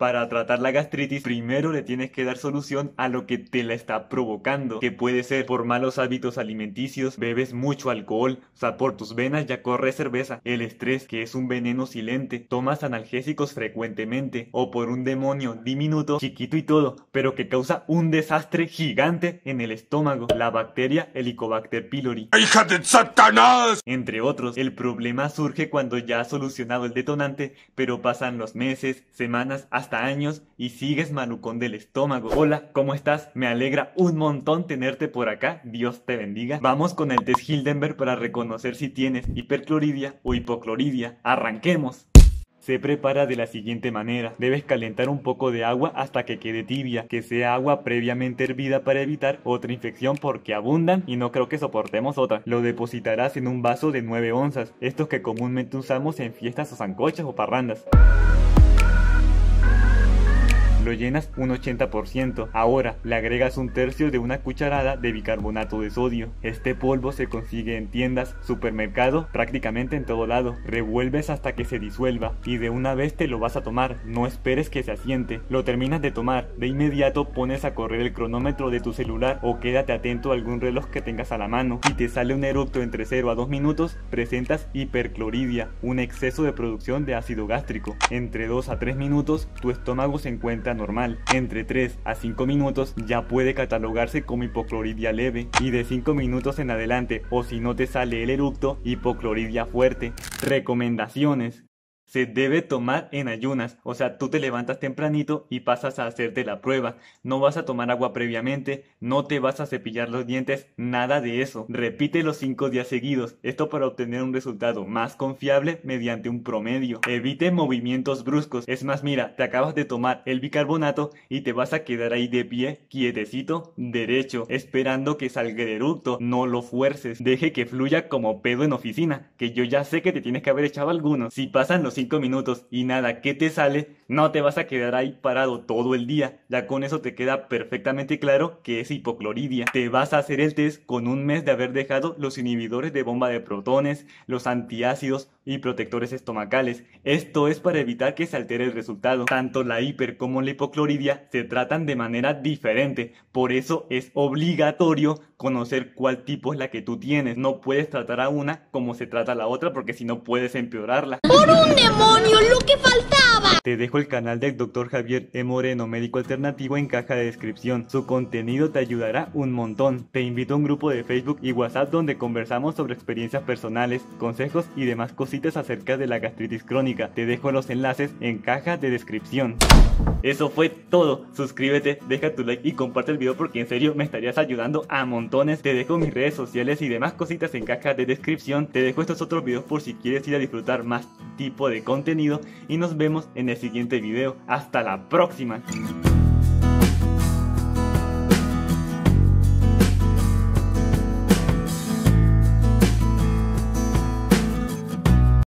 para tratar la gastritis, primero le tienes que dar solución a lo que te la está provocando, que puede ser por malos hábitos alimenticios, bebes mucho alcohol, o sea, por tus venas ya corre cerveza, el estrés, que es un veneno silente, tomas analgésicos frecuentemente, o por un demonio diminuto, chiquito y todo, pero que causa un desastre gigante en el estómago, la bacteria Helicobacter pylori. ¡Hija de Satanás! Entre otros, el problema surge cuando ya has solucionado el detonante, pero pasan los meses, semanas, hasta años y sigues malucón del estómago. Hola, ¿cómo estás? Me alegra un montón tenerte por acá. Dios te bendiga. Vamos con el test Hildenberg para reconocer si tienes hipercloridia o hipocloridia. Arranquemos. Se prepara de la siguiente manera. Debes calentar un poco de agua hasta que quede tibia, que sea agua previamente hervida para evitar otra infección porque abundan y no creo que soportemos otra. Lo depositarás en un vaso de 9 onzas, estos que comúnmente usamos en fiestas o zancochas o parrandas. Lo llenas un 80%. Ahora le agregas un tercio de una cucharada de bicarbonato de sodio. Este polvo se consigue en tiendas, supermercados, prácticamente en todo lado. Revuelves hasta que se disuelva y de una vez te lo vas a tomar. No esperes que se asiente. Lo terminas de tomar. De inmediato pones a correr el cronómetro de tu celular o quédate atento a algún reloj que tengas a la mano. Y te sale un eructo entre 0 a 2 minutos, presentas hipercloridia, un exceso de producción de ácido gástrico. Entre 2 a 3 minutos, tu estómago se encuentra normal. Entre 3 a 5 minutos ya puede catalogarse como hipocloridia leve y de 5 minutos en adelante o si no te sale el eructo, hipocloridia fuerte. Recomendaciones se debe tomar en ayunas. O sea, tú te levantas tempranito y pasas a hacerte la prueba. No vas a tomar agua previamente, no te vas a cepillar los dientes, nada de eso. Repite los cinco días seguidos. Esto para obtener un resultado más confiable mediante un promedio. Evite movimientos bruscos. Es más, mira, te acabas de tomar el bicarbonato y te vas a quedar ahí de pie, quietecito, derecho, esperando que salga el eructo. No lo fuerces. Deje que fluya como pedo en oficina, que yo ya sé que te tienes que haber echado algunos. Si pasan los cinco minutos y nada, ¿qué te sale? No te vas a quedar ahí parado todo el día. Ya con eso te queda perfectamente claro que es hipocloridia. Te vas a hacer el test con un mes de haber dejado los inhibidores de bomba de protones, los antiácidos y protectores estomacales. Esto es para evitar que se altere el resultado. Tanto la hiper como la hipocloridia se tratan de manera diferente. Por eso es obligatorio conocer cuál tipo es la que tú tienes. No puedes tratar a una como se trata a la otra porque si no puedes empeorarla. ¡Por un demonio! ¡Lo que faltaba! Te dejo el canal del Dr. Javier E. Moreno, médico alternativo, en caja de descripción. Su contenido te ayudará un montón. Te invito a un grupo de Facebook y WhatsApp donde conversamos sobre experiencias personales, consejos y demás cositas acerca de la gastritis crónica. Te dejo los enlaces en caja de descripción. Eso fue todo. Suscríbete, deja tu like y comparte el video porque en serio me estarías ayudando a montones. Te dejo mis redes sociales y demás cositas en caja de descripción. Te dejo estos otros videos por si quieres ir a disfrutar más tipo de contenido. Y nos vemos en el siguiente video. Hasta la próxima.